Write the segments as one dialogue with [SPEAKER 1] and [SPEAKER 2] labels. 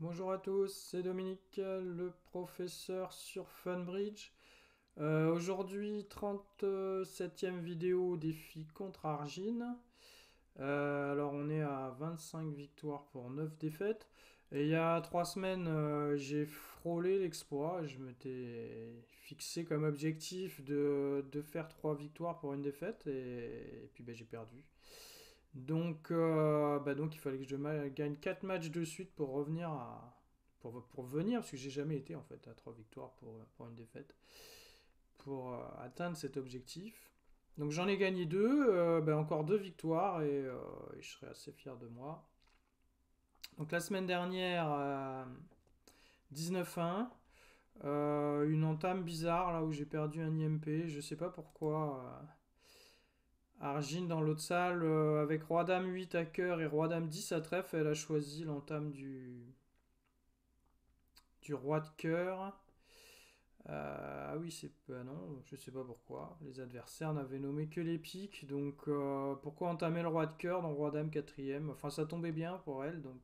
[SPEAKER 1] Bonjour à tous, c'est Dominique, le professeur sur Funbridge. Euh, aujourd'hui, 37e vidéo défi contre Argine. Euh, alors on est à 25 victoires pour 9 défaites. Et il y a 3 semaines, euh, j'ai frôlé l'exploit. Je m'étais fixé comme objectif de, faire 3 victoires pour une défaite. Et, et puis ben, j'ai perdu. Donc, euh, bah donc il fallait que je gagne 4 matchs de suite pour revenir Pour, pour venir, parce que j'ai jamais été en fait à 3 victoires pour, une défaite, pour euh, atteindre cet objectif. Donc j'en ai gagné 2, euh, bah encore 2 victoires et, je serai assez fier de moi. Donc la semaine dernière, 19-1, une entame bizarre là où j'ai perdu un IMP, je sais pas pourquoi Argine dans l'autre salle, euh, avec Roi Dame 8 à cœur et Roi Dame 10 à trèfle, elle a choisi l'entame du... du Roi de cœur. Euh, ah oui, c'est pas non, je sais pas pourquoi. Les adversaires n'avaient nommé que les piques, donc euh, pourquoi entamer le Roi de cœur dans Roi Dame 4 Enfin, ça tombait bien pour elle, donc,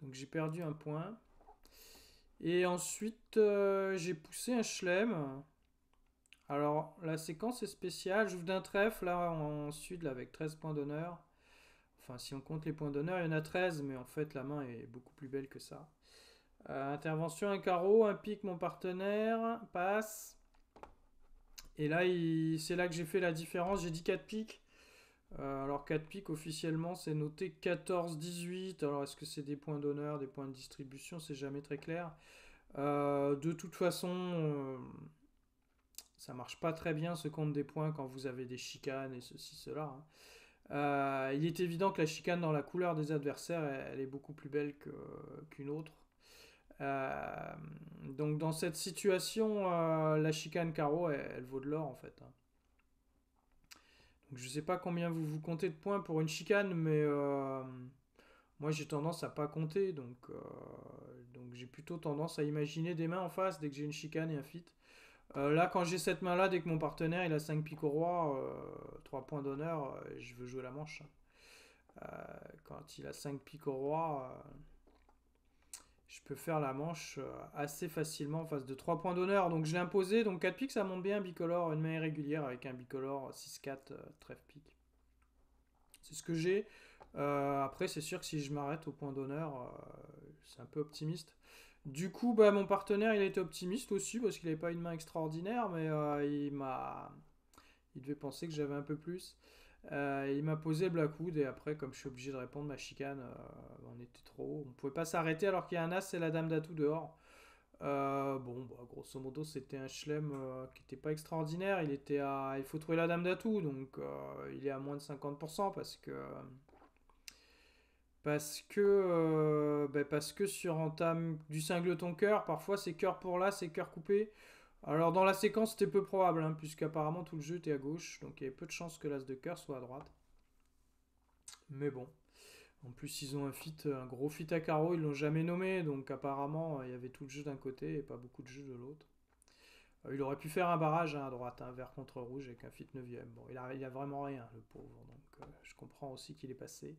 [SPEAKER 1] donc j'ai perdu un point. Et ensuite, j'ai poussé un chelem. Alors, la séquence est spéciale. J'ouvre d'un trèfle, là, en sud, là, avec 13 points d'honneur. Enfin, si on compte les points d'honneur, il y en a 13, mais en fait, la main est beaucoup plus belle que ça. Euh, intervention, un carreau, un pic, mon partenaire, passe. Et là, c'est là que j'ai fait la différence. J'ai dit 4 pics. Euh, alors 4 pics, officiellement c'est noté 14-18. Alors est-ce que c'est des points d'honneur, des points de distribution C'est jamais très clair. Euh, de toute façon, ça marche pas très bien ce compte des points quand vous avez des chicanes et ceci, cela. Hein. Euh, il est évident que la chicane dans la couleur des adversaires, elle, est beaucoup plus belle qu'une autre. Euh, donc dans cette situation, euh, la chicane carreau, elle, vaut de l'or en fait. Hein. Donc je ne sais pas combien vous vous comptez de points pour une chicane, mais moi j'ai tendance à pas compter, donc, donc j'ai plutôt tendance à imaginer des mains en face dès que j'ai une chicane et un fit. Euh, là, quand j'ai cette main-là, dès que mon partenaire il a 5 piques au roi, 3 euh, points d'honneur, euh, je veux jouer la manche. quand il a 5 piques au roi, je peux faire la manche assez facilement en face de 3 points d'honneur. Donc je l'ai imposé, donc 4 piques, ça monte bien bicolore, une main irrégulière avec un bicolore 6-4, 13 piques. C'est ce que j'ai. après, c'est sûr que si je m'arrête au point d'honneur, c'est un peu optimiste. Du coup, bah, mon partenaire, il était optimiste aussi parce qu'il n'avait pas une main extraordinaire, mais euh, il m'a. Il devait penser que j'avais un peu plus. Euh, il m'a posé Blackwood et après, comme je suis obligé de répondre, ma chicane, on euh, était trop. On ne pouvait pas s'arrêter alors qu'il y a un as et la dame d'atout dehors. bon, bah, grosso modo, c'était un chelem qui n'était pas extraordinaire. Il était à. Il faut trouver la dame d'atout, donc il est à moins de 50% parce que. Parce que, euh, ben, parce que sur entame du singleton cœur, parfois c'est cœur pour là, c'est cœur coupé. Alors dans la séquence, c'était peu probable, hein, puisqu'apparemment tout le jeu était à gauche, donc il y avait peu de chances que l'as de cœur soit à droite. Mais bon. En plus, ils ont un fit, un gros fit à carreau, ils l'ont jamais nommé, donc apparemment euh, il y avait tout le jeu d'un côté et pas beaucoup de jeu de l'autre. Euh, il aurait pu faire un barrage hein, à droite, un hein, vert contre rouge avec un fit 9 Bon, il n'y a vraiment rien, le pauvre, donc je comprends aussi qu'il est passé.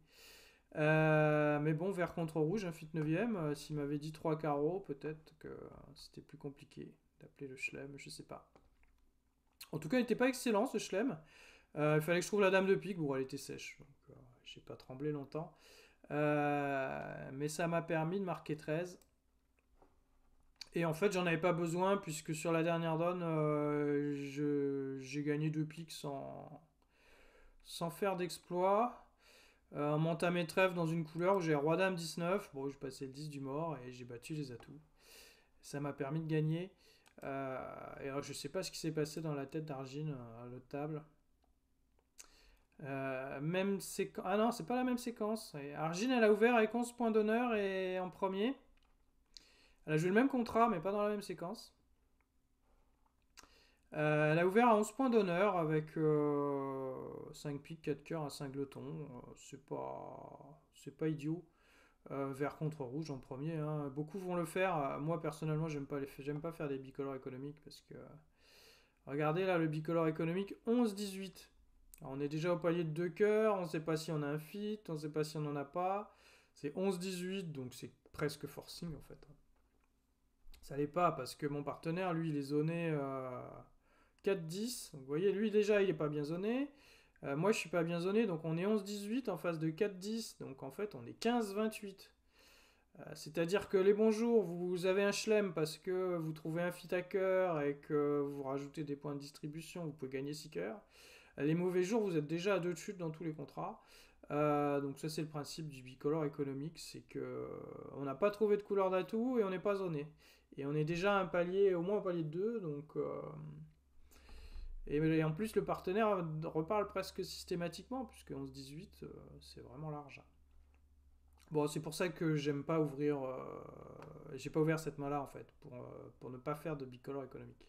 [SPEAKER 1] Euh, mais bon, vert contre rouge, un fit 9 euh, S'il m'avait dit 3 carreaux, peut-être que euh, c'était plus compliqué d'appeler le chelem, je sais pas. En tout cas, il n'était pas excellent ce chelem. il fallait que je trouve la dame de pique. Bon, elle était sèche, donc j'ai pas tremblé longtemps. mais ça m'a permis de marquer 13. Et en fait, j'en avais pas besoin puisque sur la dernière donne, j'ai gagné 2 piques sans faire d'exploit. Euh, mes trèfles dans une couleur où j'ai roi dame 19. Bon, j'ai passé le 10 du mort et j'ai battu les atouts. Ça m'a permis de gagner. Euh, et alors, euh, je sais pas ce qui s'est passé dans la tête d'Argine euh, à l'autre table. Euh, même séquence. Ah non, c'est pas la même séquence. Et Argine, elle a ouvert avec 11 points d'honneur et en premier. Elle a joué le même contrat, mais pas dans la même séquence. Euh, elle a ouvert à 11 points d'honneur avec 5 piques, 4 cœurs, un singleton. Euh, c'est pas, c'est pas idiot. Euh, vert contre rouge en premier. Hein. Beaucoup vont le faire. Moi personnellement, j'aime pas, j'aime pas faire des bicolores économiques parce que. Regardez là, le bicolore économique 11-18. On est déjà au palier de 2 cœurs. On ne sait pas si on a un fit, on ne sait pas si on en a pas. C'est 11-18, donc c'est presque forcing en fait. Ça l'est pas parce que mon partenaire, lui, il est zoné. 4-10. Vous voyez, lui déjà, il n'est pas bien zoné. Euh, moi, je suis pas bien zoné, donc on est 11-18 en face de 4-10. Donc en fait, on est 15-28. Euh, c'est-à-dire que les bons jours, vous avez un schlem, parce que vous trouvez un fit à cœur et que vous rajoutez des points de distribution, vous pouvez gagner 6 cœurs. Les mauvais jours, vous êtes déjà à deux chutes dans tous les contrats. Euh, donc ça c'est le principe du bicolore économique, c'est que on n'a pas trouvé de couleur d'atout et on n'est pas zoné. Et on est déjà un palier, au moins un palier de 2, donc et, en plus, le partenaire reparle presque systématiquement, puisque 11-18, euh, c'est vraiment large. Bon, c'est pour ça que j'aime pas ouvrir. Euh, j'ai pas ouvert cette main-là, en fait, pour, euh, ne pas faire de bicolore économique.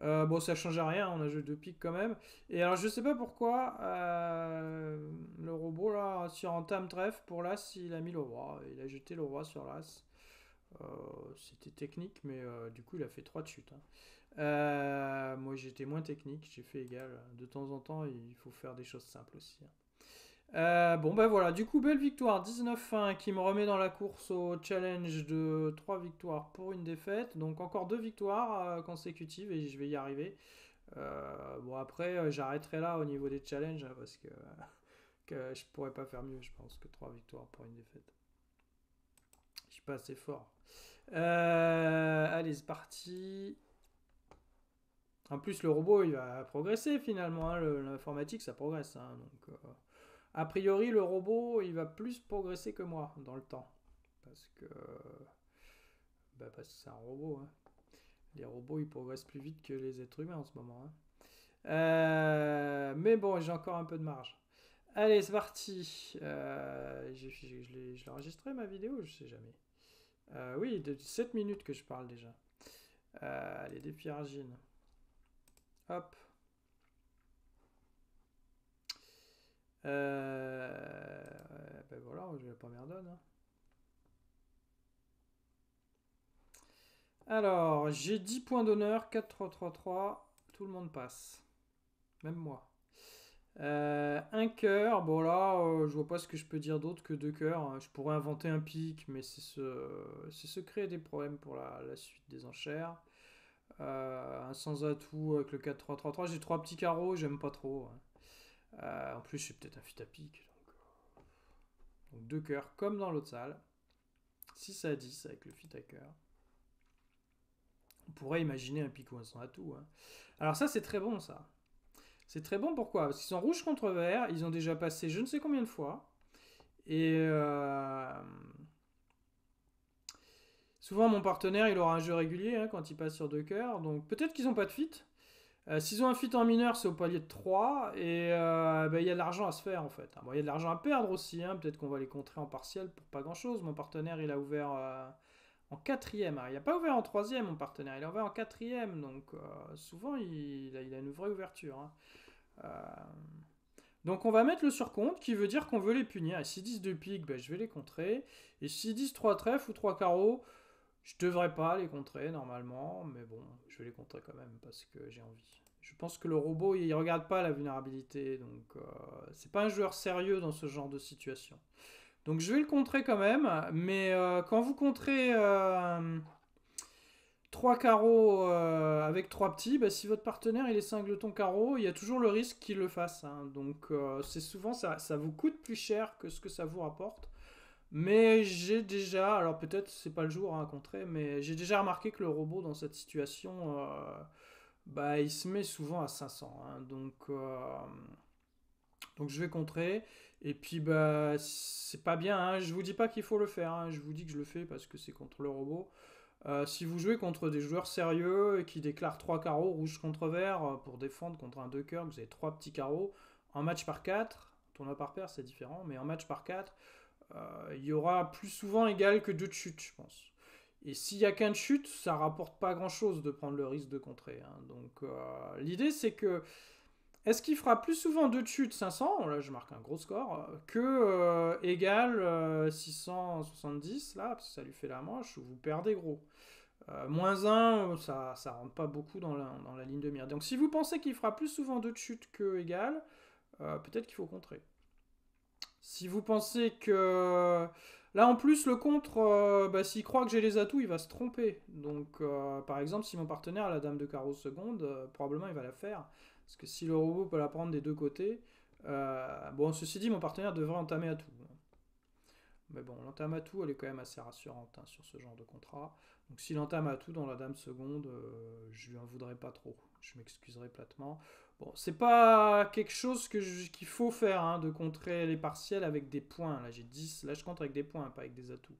[SPEAKER 1] bon, ça change à rien, on a joué deux pics quand même. Et alors, je sais pas pourquoi le robot là, sur entame trèfle, pour l'as, il a mis le roi. Il a jeté le roi sur l'as. C'était technique, mais du coup, il a fait trois de chute. Hein. Euh, moi, j'étais moins technique, j'ai fait égal. De temps en temps, il faut faire des choses simples aussi. Hein. Euh, bon, ben voilà, du coup, belle victoire 19-1 qui me remet dans la course au challenge de 3 victoires pour une défaite. Donc, encore 2 victoires euh, consécutives et je vais y arriver. bon, après, j'arrêterai là au niveau des challenges hein, parce que, je je pourrais pas faire mieux, je pense, que 3 victoires pour une défaite. Je suis pas assez fort. allez, c'est parti. En plus, le robot, il va progresser finalement. Hein, l'informatique, ça progresse. Hein, donc, euh, a priori, le robot, il va plus progresser que moi dans le temps. Parce que. Bah, parce que c'est un robot. Hein. Les robots, ils progressent plus vite que les êtres humains en ce moment. Euh, mais bon, j'ai encore un peu de marge. Allez, c'est parti. Euh, je, l'ai enregistré ma vidéo, je sais jamais. oui, de 7 minutes que je parle déjà. allez, des pierres Hop. Euh, ben je vais pas Alors, j'ai 10 points d'honneur, 4-3-3-3, tout le monde passe. Même moi. Euh, un cœur, bon là, euh, je vois pas ce que je peux dire d'autre que deux cœurs. Hein. Je pourrais inventer un pic, mais c'est se, ce, créer des problèmes pour la suite des enchères. Euh, un sans atout avec le 4-3-3-3. J'ai trois petits carreaux, j'aime pas trop. Hein. Euh, en plus, j'ai peut-être un fit à pique. Donc, deux cœurs comme dans l'autre salle. 6 à 10 avec le fit à cœur. On pourrait imaginer un pic ou un sans atout. Hein. Alors ça, c'est très bon, ça. C'est très bon, pourquoi Parce qu'ils sont rouges contre vert, ils ont déjà passé je ne sais combien de fois. Et, euh, Souvent, mon partenaire, il aura un jeu régulier hein, quand il passe sur deux cœurs. Donc peut-être qu'ils n'ont pas de fit. Euh, s'ils ont un fit en mineur, c'est au palier de 3. Et euh, ben, il y a de l'argent à se faire en fait. il y a de l'argent à perdre aussi. Hein. Peut-être qu'on va les contrer en partiel pour pas grand-chose. Mon partenaire, il a ouvert euh, en quatrième. il n'a pas ouvert en troisième, mon partenaire. Il a ouvert en quatrième. Donc souvent, il, a, une vraie ouverture. Hein. Donc on va mettre le surcompte qui veut dire qu'on veut les punir. Et s'ils disent 2 piques, ben, je vais les contrer. Et s'ils disent 3 trèfles ou trois carreaux, je devrais pas les contrer normalement, mais bon, je vais les contrer quand même parce que j'ai envie. Je pense que le robot, il regarde pas la vulnérabilité, donc euh, c'est pas un joueur sérieux dans ce genre de situation. Donc je vais le contrer quand même, mais euh, quand vous contrez 3 euh, carreaux euh, avec trois petits, bah, si votre partenaire il est singleton carreau, il y a toujours le risque qu'il le fasse. Hein. donc c'est souvent ça vous coûte plus cher que ce que ça vous rapporte. Mais j'ai déjà, alors peut-être c'est pas le jour à rencontrer, mais j'ai déjà remarqué que le robot dans cette situation, euh, bah, il se met souvent à 500. Hein. donc, euh, donc je vais contrer. Et puis bah c'est pas bien. Hein. je vous dis pas qu'il faut le faire. Hein. je vous dis que je le fais parce que c'est contre le robot. Euh, si vous jouez contre des joueurs sérieux et qui déclarent 3 carreaux rouge contre vert pour défendre contre un 2 cœur, vous avez 3 petits carreaux, en match par 4, tournoi par paire c'est différent, mais en match par 4, euh, il y aura plus souvent égal que deux de chute, je pense. Et s'il n'y a qu'un de chute, ça rapporte pas grand chose de prendre le risque de contrer. Hein. Donc euh, l'idée c'est que est-ce qu'il fera plus souvent deux chutes 500, là je marque un gros score, euh, que égal 670, là, parce que ça lui fait la manche, vous perdez gros. moins 1, ça ne rentre pas beaucoup dans la, ligne de mire. Donc si vous pensez qu'il fera plus souvent deux chutes que égal, peut-être qu'il faut contrer. Si vous pensez que... Là, en plus, le contre, euh, bah, s'il croit que j'ai les atouts, il va se tromper. Donc, euh, par exemple, si mon partenaire a la dame de carreau seconde, euh, probablement il va la faire. Parce que si le robot peut la prendre des deux côtés... bon, ceci dit, mon partenaire devrait entamer à tout. Mais bon, l'entame à tout, elle est quand même assez rassurante hein, sur ce genre de contrat. Donc, s'il entame à tout dans la dame seconde, je lui en voudrais pas trop. Je m'excuserai platement. Bon, c'est pas quelque chose qu'il faut faire, hein, de contrer les partiels avec des points. Là, j'ai 10, là, je compte avec des points, pas avec des atouts.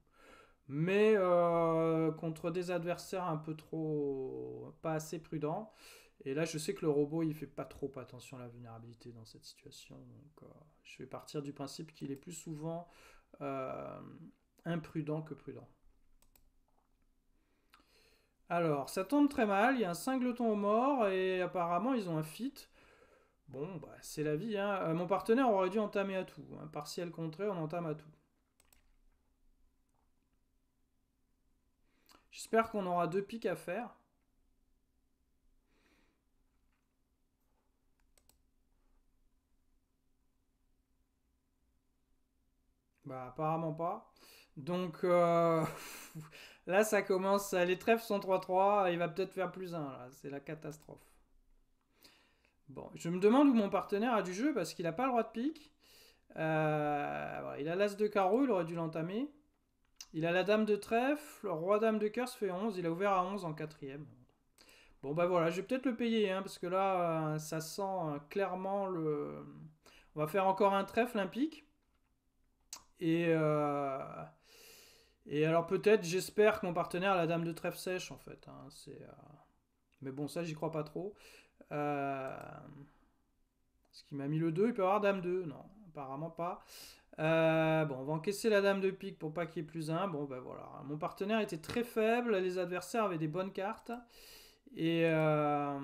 [SPEAKER 1] Mais euh, contre des adversaires un peu trop. pas assez prudents. Et là, je sais que le robot, il fait pas trop attention à la vulnérabilité dans cette situation. Euh, je vais partir du principe qu'il est plus souvent euh, imprudent que prudent. Alors, ça tombe très mal, il y a un singleton au mort et apparemment ils ont un fit. Bon, bah, c'est la vie. Hein. Euh, mon partenaire aurait dû entamer à tout. Hein. Partiel contré, on entame à tout. J'espère qu'on aura deux pics à faire. Bah apparemment pas. Donc euh, Là, ça commence. Les trèfles sont 3-3. Il va peut-être faire plus 1. c'est la catastrophe. Bon, je me demande où mon partenaire a du jeu parce qu'il n'a pas le roi de pique. Euh, il a l'as de carreau, il aurait dû l'entamer. Il a la dame de trèfle, le roi dame de cœur se fait 11, il a ouvert à 11 en quatrième. Bon ben voilà, je vais peut-être le payer, hein, parce que là, euh, ça sent euh, clairement le... On va faire encore un trèfle, un pique. Et... Et alors peut-être, j'espère que mon partenaire a la dame de trèfle sèche en fait. Hein, c'est, euh, Mais bon, ça j'y crois pas trop. Euh... Ce qui m'a mis le 2, il peut avoir dame 2. Non, apparemment pas. Euh, bon, on va encaisser la dame de pique pour pas qu'il y ait plus 1. Bon, ben voilà. Mon partenaire était très faible, les adversaires avaient des bonnes cartes. Et euh,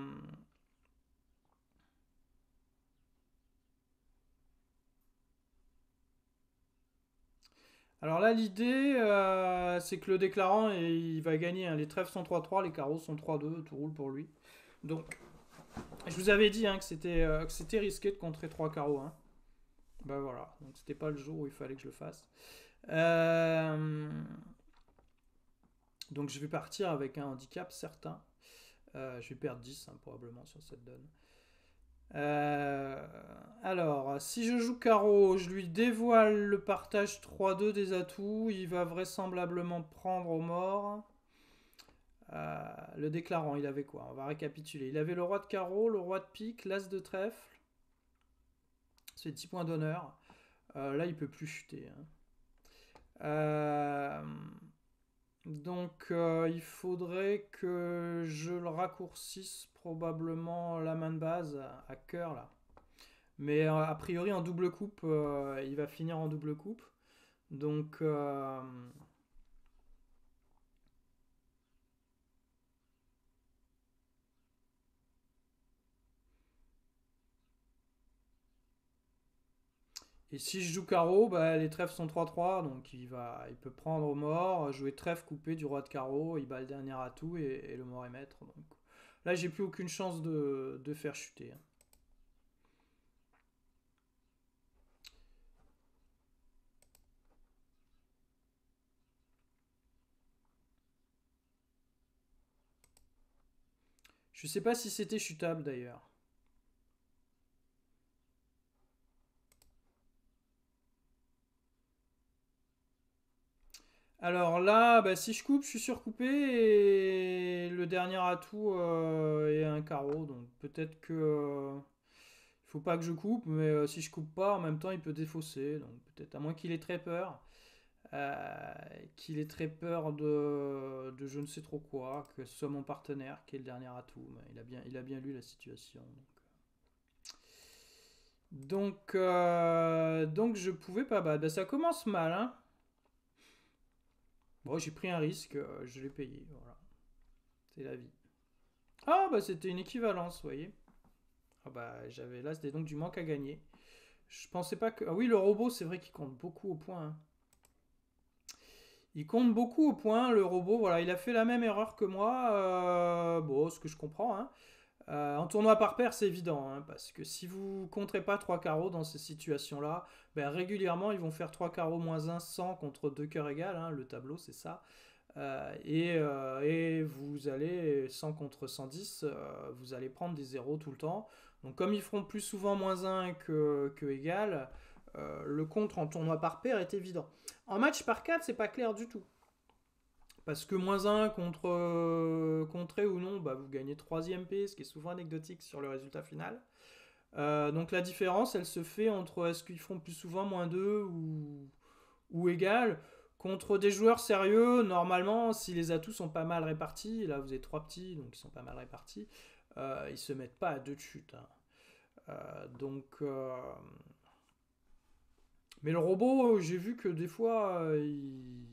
[SPEAKER 1] Alors là, l'idée, euh, c'est que le déclarant, il va gagner. Hein. Les trèfles sont 3-3, les carreaux sont 3-2, tout roule pour lui. Donc, je vous avais dit hein, euh, que c'était risqué de contrer 3 carreaux. Hein. Ben voilà, donc c'était pas le jour où il fallait que je le fasse. Euh, donc je vais partir avec un handicap certain. je vais perdre 10 probablement sur cette donne. Euh, alors, si je joue carreau, je lui dévoile le partage 3-2 des atouts. Il va vraisemblablement prendre au mort. Euh, le déclarant, il avait quoi On va récapituler. Il avait le roi de carreau, le roi de pique, l'as de trèfle. C'est 10 points d'honneur. Euh, là, il peut plus chuter. Hein. Donc euh, il faudrait que je le raccourcisse probablement la main de base à cœur là. Mais euh, a priori en double coupe, euh, il va finir en double coupe. Donc Et si je joue carreau, bah, les trèfles sont 3-3, donc il, va, il peut prendre mort, jouer trèfle coupé du roi de carreau, il bat le dernier atout et, le mort est maître. Donc. Là, j'ai plus aucune chance de, de faire chuter. Hein. Je sais pas si c'était chutable d'ailleurs. Alors là, bah, si je coupe, je suis surcoupé et le dernier atout euh, est un carreau. Donc peut-être que. ne euh, faut pas que je coupe, mais euh, si je coupe pas, en même temps, il peut défausser. Donc peut-être, à moins qu'il ait très peur. qu'il ait très peur de, je ne sais trop quoi, que ce soit mon partenaire qui est le dernier atout. il, a bien, il a bien lu la situation. Donc, donc, je pouvais pas battre. Bah, ça commence mal, hein. Bon, j'ai pris un risque, euh, je l'ai payé, voilà. C'est la vie. Ah, bah c'était une équivalence, vous voyez. Ah bah j'avais là, c'était donc du manque à gagner. Je pensais pas que... Ah oui, le robot, c'est vrai qu'il compte beaucoup au point. Hein. Il compte beaucoup au point, le robot, voilà, il a fait la même erreur que moi. Euh, bon, ce que je comprends, hein. Euh, en tournoi par paire, c'est évident, hein, parce que si vous comptez pas 3 carreaux dans ces situations-là, ben, régulièrement, ils vont faire trois carreaux moins 1, 100 contre 2 cœurs égales, hein, le tableau, c'est ça. Euh, euh, et, vous allez 100 contre 110, vous allez prendre des zéros tout le temps. Donc comme ils feront plus souvent moins 1 que, égal, le contre en tournoi par paire est évident. En match par 4, c'est pas clair du tout. Parce que moins 1 contre euh, contré ou non, bah, vous gagnez 3 P, ce qui est souvent anecdotique sur le résultat final. Euh, donc la différence, elle se fait entre est-ce qu'ils font plus souvent moins 2 ou, ou égal. Contre des joueurs sérieux, normalement, si les atouts sont pas mal répartis, là vous avez 3 petits, donc ils sont pas mal répartis, euh, ils se mettent pas à 2 de chute. Hein. donc... Mais le robot, j'ai vu que des fois, il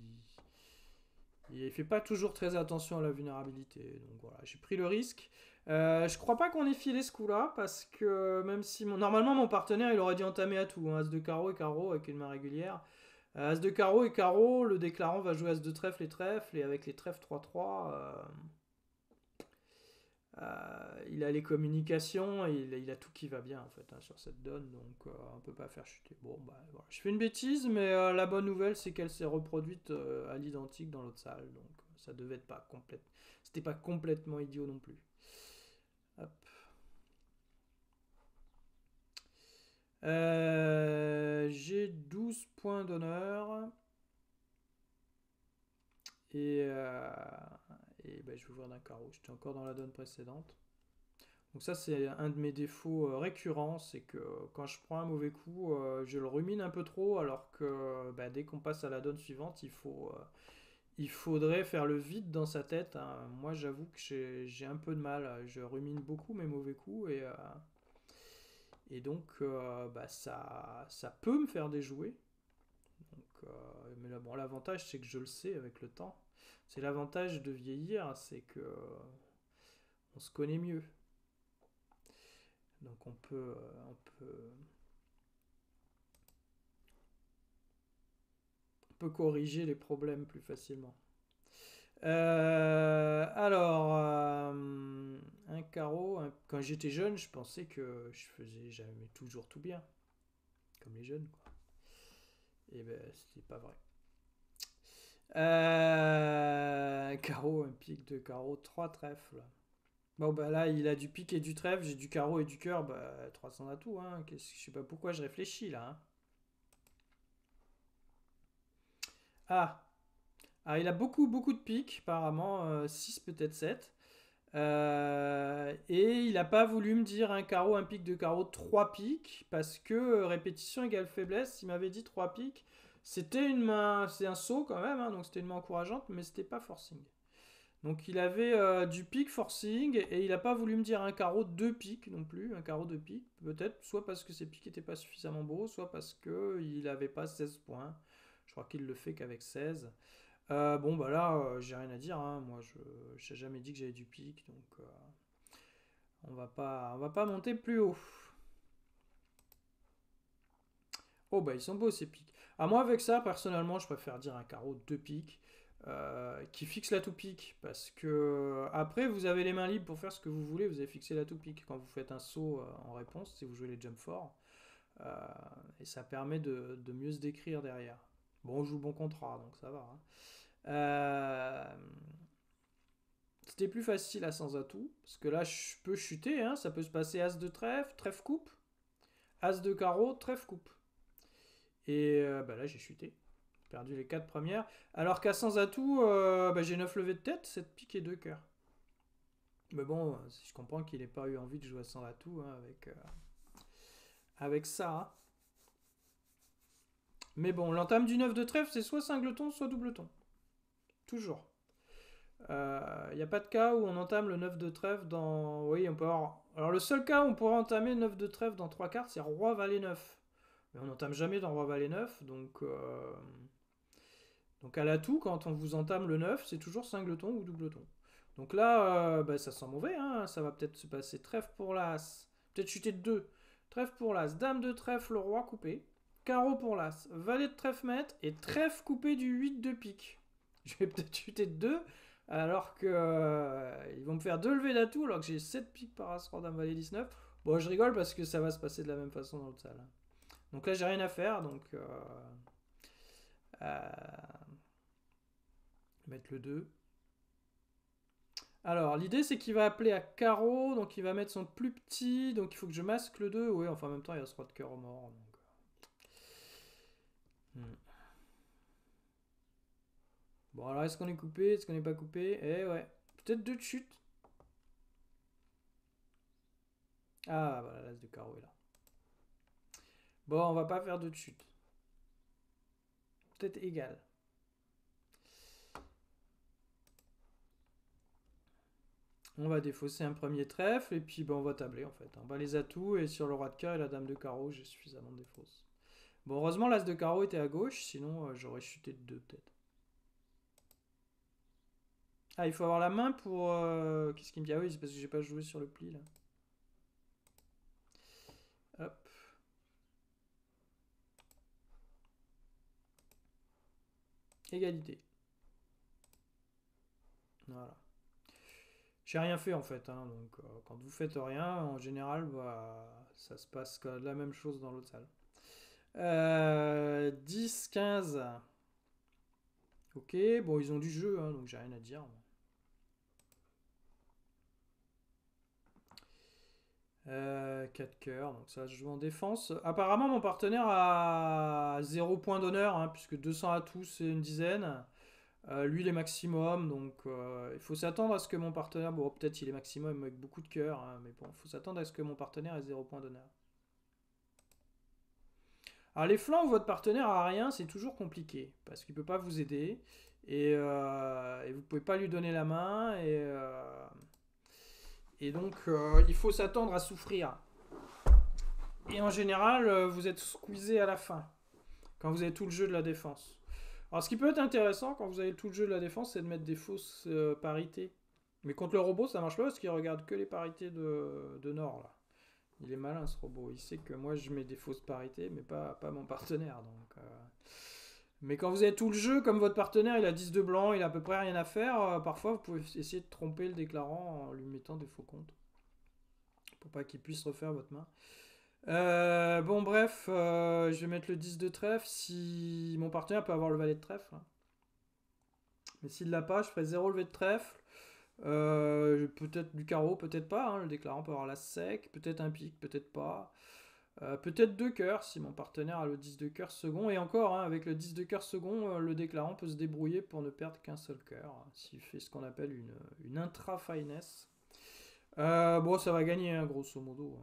[SPEAKER 1] il fait pas toujours très attention à la vulnérabilité. Donc voilà, j'ai pris le risque. Euh, je crois pas qu'on ait filé ce coup-là parce que même si mon... normalement mon partenaire il aurait dû entamer à tout, hein. As de carreau et carreau avec une main régulière. Euh, As de carreau et carreau, le déclarant va jouer As de trèfle et trèfle et avec les trèfles 3-3. Euh, euh, il a les communications, il, a tout qui va bien en fait hein, sur cette donne, donc on euh, on peut pas faire chuter. Bon, bah je fais une bêtise, mais euh, la bonne nouvelle c'est qu'elle s'est reproduite à l'identique dans l'autre salle, donc ça devait être pas complète. C'était pas complètement idiot non plus. Hop. J'ai 12 points d'honneur. Et. Et ben, je vais ouvrir d'un carreau. J'étais encore dans la donne précédente. Donc ça, c'est un de mes défauts euh, récurrents, c'est que euh, quand je prends un mauvais coup, euh, je le rumine un peu trop, alors que ben, dès qu'on passe à la donne suivante, il, faudrait faire le vide dans sa tête. Hein. Moi, j'avoue que j'ai un peu de mal, je rumine beaucoup mes mauvais coups, et, et donc ben, ça, peut me faire déjouer. mais là, bon, l'avantage, c'est que je le sais avec le temps. C'est l'avantage de vieillir, c'est que euh, on se connaît mieux. Donc on peut, euh, on peut, peut corriger les problèmes plus facilement. Euh, alors, un carreau, quand j'étais jeune, je pensais que je faisais jamais toujours tout bien, comme les jeunes. Quoi. Et eh ben, n'est pas vrai. Un euh, carreau, un pic, deux carreaux, trois trèfles. Bon, bah là, il a du pic et du trèfle, j'ai du carreau et du cœur, bah 300 atouts, hein. Je sais pas pourquoi je réfléchis là. Hein. Ah. ah, il a beaucoup, beaucoup de piques, apparemment, 6, euh, peut-être 7. Euh, et il n'a pas voulu me dire un carreau, un pic, deux carreaux, trois piques, parce que répétition égale faiblesse, il m'avait dit trois piques. C'était une main, c'est un saut quand même, hein, donc c'était une main encourageante, mais c'était pas forcing. Donc il avait euh, du pic forcing et il n'a pas voulu me dire un carreau de pique non plus, un carreau de pique, peut-être, soit parce que ses piques n'étaient pas suffisamment beaux, soit parce qu'il n'avait pas 16 points. Je crois qu'il le fait qu'avec 16. Euh, bon bah là, euh, j'ai rien à dire, hein. moi je n'ai jamais dit que j'avais du pic donc on ne va pas monter plus haut. Oh bah ils sont beaux ces pics. À moi, avec ça, personnellement, je préfère dire un carreau de piques euh, qui fixe la 2 pique. Parce que après, vous avez les mains libres pour faire ce que vous voulez. Vous avez fixé la 2 pique quand vous faites un saut euh, en réponse, si vous jouez les jump forts. Euh, et ça permet de, mieux se décrire derrière. Bon, on joue bon contrat, donc ça va. Hein. C'était plus facile à sans atout, parce que là, je peux chuter, hein. ça peut se passer as de trèfle, trèfle coupe, as de carreau, trèfle coupe. Et euh, bah là, j'ai chuté. Perdu les 4 premières. Alors qu'à 100 atouts, euh, bah, j'ai 9 levées de tête, 7 piques et 2 cœurs. Mais bon, euh, je comprends qu'il n'ait pas eu envie de jouer à 100 atouts hein, avec, avec ça. Hein. Mais bon, l'entame du 9 de trèfle, c'est soit singleton, soit doubleton. Toujours. Il n'y a pas de cas où on entame le 9 de trèfle dans... Oui, on peut avoir... Alors le seul cas où on pourrait entamer 9 de trèfle dans 3 cartes, c'est Roi Valet 9. Mais on n'entame jamais dans Roi Valet 9, donc. Euh, donc à l'atout, quand on vous entame le 9, c'est toujours singleton ou doubleton. Donc là, euh, bah, ça sent mauvais, hein, ça va peut-être se passer trèfle pour l'as, peut-être chuter de 2. Trèfle pour l'as, dame de trèfle, le roi coupé, carreau pour l'as, valet de trèfle maître et trèfle coupé du 8 de pique. Je vais peut-être chuter de 2, alors que euh, ils vont me faire deux levées d'atout alors que j'ai 7 piques par as, roi dame, valet 19. Bon, je rigole parce que ça va se passer de la même façon dans l'autre salle. Donc là, j'ai rien à faire, donc. Euh, euh, mettre le 2. Alors, l'idée, c'est qu'il va appeler à carreau, donc il va mettre son plus petit, donc il faut que je masque le 2. Oui, enfin, en même temps, il y a ce de cœur mort. Euh. Hmm. Bon, alors, est-ce qu'on est coupé Est-ce qu'on n'est pas coupé Eh ouais. Peut-être deux de chute. Ah, voilà, bah, l'as de carreau est là. Bon, on va pas faire de chute. Peut-être égal. On va défausser un premier trèfle et puis ben, on va tabler en fait. On hein. bat ben, les atouts et sur le roi de cœur et la dame de carreau, j'ai suffisamment de défausses. Bon, heureusement l'as de carreau était à gauche, sinon euh, j'aurais chuté de deux peut-être. Ah, il faut avoir la main pour... Euh, qu'est-ce qu'il me dit Ah oui, c'est parce que j'ai pas joué sur le pli là. Égalité. Voilà. J'ai rien fait en fait, hein, donc euh, quand vous faites rien, en général, bah, ça se passe la même chose dans l'autre salle. 10, euh, 15. Ok, bon, ils ont du jeu, hein, donc j'ai rien à dire. Euh, 4 cœurs, donc ça je joue en défense. Apparemment, mon partenaire a 0 points d'honneur, hein, puisque 200 à tous, c'est une dizaine. Euh, lui, il est maximum, donc euh, il faut s'attendre à ce que mon partenaire. Bon, peut-être il est maximum avec beaucoup de cœurs, hein, mais bon, il faut s'attendre à ce que mon partenaire ait 0 points d'honneur. Alors, les flancs où votre partenaire a rien, c'est toujours compliqué, parce qu'il ne peut pas vous aider, et, euh, et vous ne pouvez pas lui donner la main, et. Et donc, euh, il faut s'attendre à souffrir. Et en général, euh, vous êtes squeezé à la fin, quand vous avez tout le jeu de la défense. Alors, ce qui peut être intéressant quand vous avez tout le jeu de la défense, c'est de mettre des fausses euh, parités. Mais contre le robot, ça marche pas parce qu'il regarde que les parités de, Nord. Il est malin ce robot. Il sait que moi je mets des fausses parités, mais pas, pas mon partenaire. Donc. Mais quand vous avez tout le jeu, comme votre partenaire, il a 10 de blanc, il a à peu près rien à faire, euh, parfois vous pouvez essayer de tromper le déclarant en lui mettant des faux comptes. Pour pas qu'il puisse refaire votre main. Euh, bon, bref, euh, je vais mettre le 10 de trèfle. Si mon partenaire peut avoir le valet de trèfle. Hein. Mais s'il l'a pas, je ferai 0 levé de trèfle. peut-être du carreau, peut-être pas. Hein. Le déclarant peut avoir la sec, peut-être un pic, peut-être pas. Euh, peut-être deux cœurs si mon partenaire a le 10 de cœur second. Et encore, hein, avec le 10 de cœur second, euh, le déclarant peut se débrouiller pour ne perdre qu'un seul cœur, hein, s'il fait ce qu'on appelle une, intra-finesse. Euh, bon, ça va gagner, hein, grosso modo.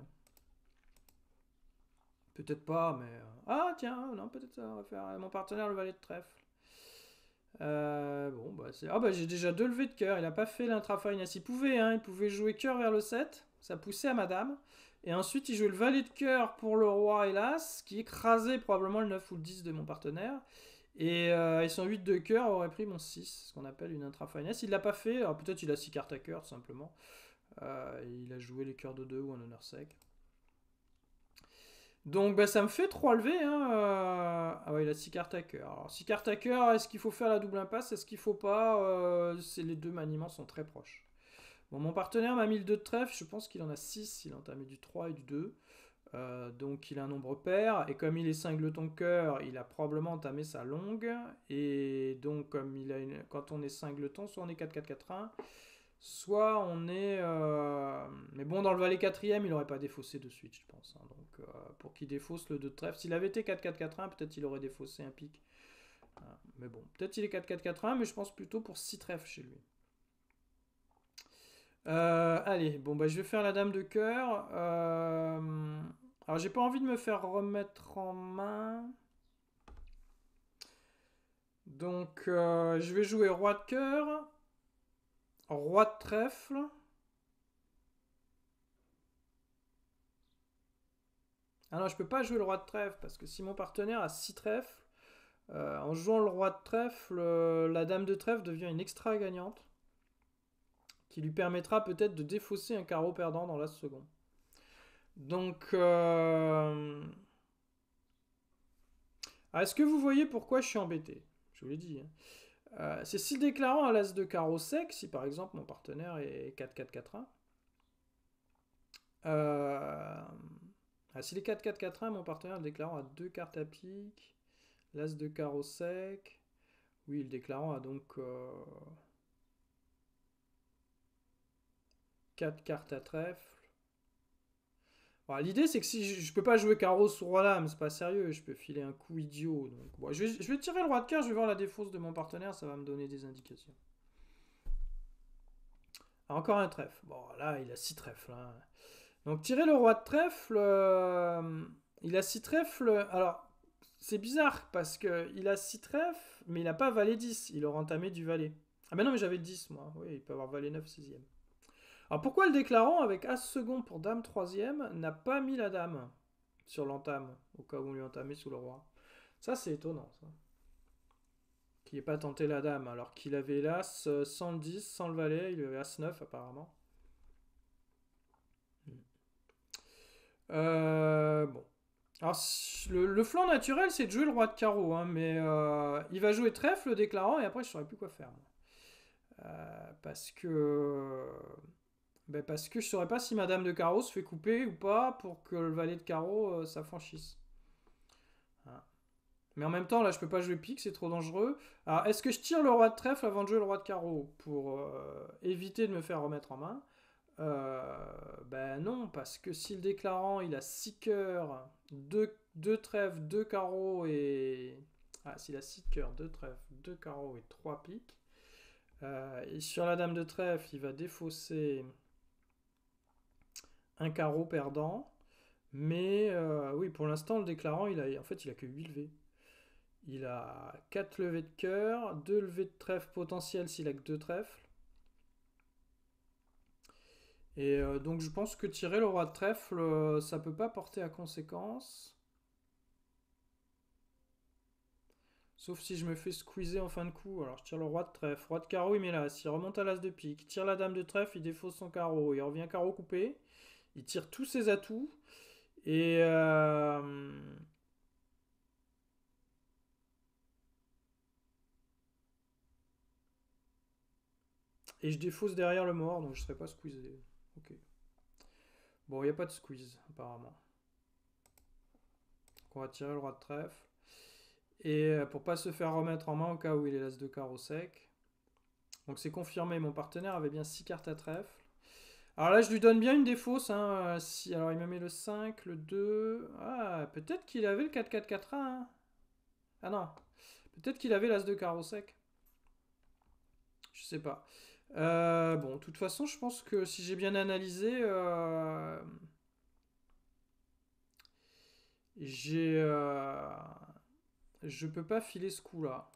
[SPEAKER 1] Peut-être pas, mais... Ah, tiens, non, peut-être ça va faire... Mon partenaire, le valet de trèfle. bon, bah, c'est... Ah, bah, j'ai déjà deux levées de cœur. Il n'a pas fait l'intra-finesse. Il pouvait, hein, il pouvait jouer cœur vers le 7. Ça poussait à madame. Et ensuite, il jouait le valet de cœur pour le roi, hélas, qui écrasait probablement le 9 ou le 10 de mon partenaire. Et, euh, son 8 de cœur aurait pris mon 6, ce qu'on appelle une intra-finesse. Il l'a pas fait, alors peut-être il a 6 cartes à cœur, tout simplement. Euh, il a joué les cœurs de 2 ou un honneur sec. Donc bah, ça me fait 3 levées. Hein, euh, ah ouais, il a 6 cartes à cœur. Alors 6 cartes à cœur, est-ce qu'il faut faire la double impasse Est-ce qu'il faut pas Les deux maniements sont très proches. Bon, mon partenaire m'a mis le 2 de trèfle, je pense qu'il en a 6, il a entamé du 3 et du 2. Euh, donc il a un nombre pair, et comme il est singleton cœur, il a probablement entamé sa longue, et donc comme il a une... quand on est singleton, soit on est 4-4-4-1, soit on est... Euh, mais bon, dans le valet 4ème, il n'aurait pas défaussé de suite, je pense. Hein. donc euh, pour qu'il défausse le 2 de trèfle, s'il avait été 4-4-4-1, peut-être il aurait défaussé un pic. mais bon, peut-être il est 4-4-4-1, mais je pense plutôt pour 6 trèfles chez lui. Euh, allez, bon, bah, je vais faire la dame de cœur. Euh, alors, j'ai pas envie de me faire remettre en main. Donc, euh, je vais jouer roi de cœur, roi de trèfle. Ah non, je peux pas jouer le roi de trèfle parce que si mon partenaire a 6 trèfles, en jouant le roi de trèfle, la dame de trèfle devient une extra gagnante qui lui permettra peut-être de défausser un carreau perdant dans la seconde. Donc, euh... Ah, est-ce que vous voyez pourquoi je suis embêté Je vous l'ai dit. Hein. Euh, c'est si déclarant à l'as de carreau sec, si par exemple mon partenaire est 4-4-4-1. Euh... Ah, si les 4-4-4-1, mon partenaire déclarant à deux cartes à pique, l'as de carreau sec. Oui, le déclarant a donc. Euh, 4 cartes à trèfle. L'idée, c'est que si je, ne peux pas jouer carreau sur roi-lame, c'est pas sérieux, je peux filer un coup idiot. Donc, je, vais, tirer le roi de cœur, je vais voir la défausse de mon partenaire, ça va me donner des indications. Ah, encore un trèfle. Bon, là, il a 6 trèfles. Hein. Donc, tirer le roi de trèfle, euh, il a 6 trèfles. Alors, c'est bizarre, parce qu'il a 6 trèfles, mais il n'a pas valé 10, il aura entamé du valet. Ah mais non, mais j'avais 10, moi. Oui, il peut avoir valé 9, 6ème. Alors pourquoi le déclarant, avec As second pour Dame troisième, n'a pas mis la Dame sur l'entame, au cas où on lui entamait sous le roi Ça, c'est étonnant, ça. Qu'il n'ait pas tenté la Dame, alors qu'il avait l'As sans le sans le valet, il avait As 9 apparemment. Hmm. Euh, bon. Alors, le, flanc naturel, c'est de jouer le roi de carreau, hein, mais euh, il va jouer trèfle, le déclarant, et après, je ne saurais plus quoi faire. Euh, parce que ben, parce que je saurais pas si Madame de Carreau se fait couper ou pas pour que le valet de Carreau euh, s'affranchisse. Ah. Mais en même temps, là, je peux pas jouer pique, c'est trop dangereux. Alors, est-ce que je tire le roi de trèfle avant de jouer le roi de carreau pour euh, éviter de me faire remettre en main euh, Ben non, parce que si le déclarant, il a 6 cœurs, 2, trèfles, 2 carreaux et... Ah, s'il a 6 cœurs, 2 trèfles, 2 carreaux et 3 piques. et sur la dame de trèfle, il va défausser un carreau perdant. Mais euh, oui, pour l'instant, le déclarant, il a, en fait, il a que 8 levées. Il a 4 levées de cœur, 2 levées de trèfle potentielles s'il a que 2 trèfles. Et euh, donc je pense que tirer le roi de trèfle, euh, ça peut pas porter à conséquence. Sauf si je me fais squeezer en fin de coup. Alors je tire le roi de trèfle. Roi de carreau, il met l'as. Il remonte à l'as de pique. Tire la dame de trèfle, il défausse son carreau. Il revient carreau coupé. Il tire tous ses atouts. Et. Euh, et je défausse derrière le mort, donc je ne serai pas squeezé. Ok. Bon, il n'y a pas de squeeze, apparemment. Donc on va tirer le roi de trèfle. Et euh, pour pas se faire remettre en main au cas où il est l'as de carreau sec. Donc c'est confirmé, mon partenaire avait bien 6 cartes à trèfle. Alors là, je lui donne bien une défausse. Hein, euh, si, alors, il m'a mis le 5, le 2. Ah, peut-être qu'il avait le 4-4-4-1. Hein. Ah non. Peut-être qu'il avait l'as de carreau sec. Je sais pas. Euh, bon, de toute façon, je pense que si j'ai bien analysé, euh, j'ai, euh, je peux pas filer ce coup-là.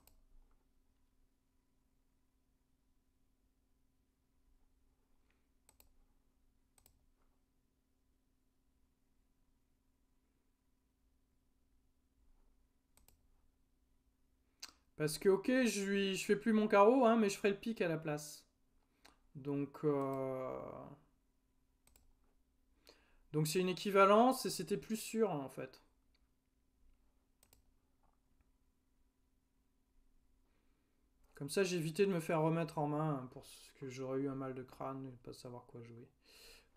[SPEAKER 1] Parce que, ok, je, ne fais plus mon carreau, hein, mais je ferai le pic à la place. Donc... Euh, donc c'est une équivalence et c'était plus sûr, en fait. Comme ça, j'ai évité de me faire remettre en main pour ce que j'aurais eu un mal de crâne et pas savoir quoi jouer.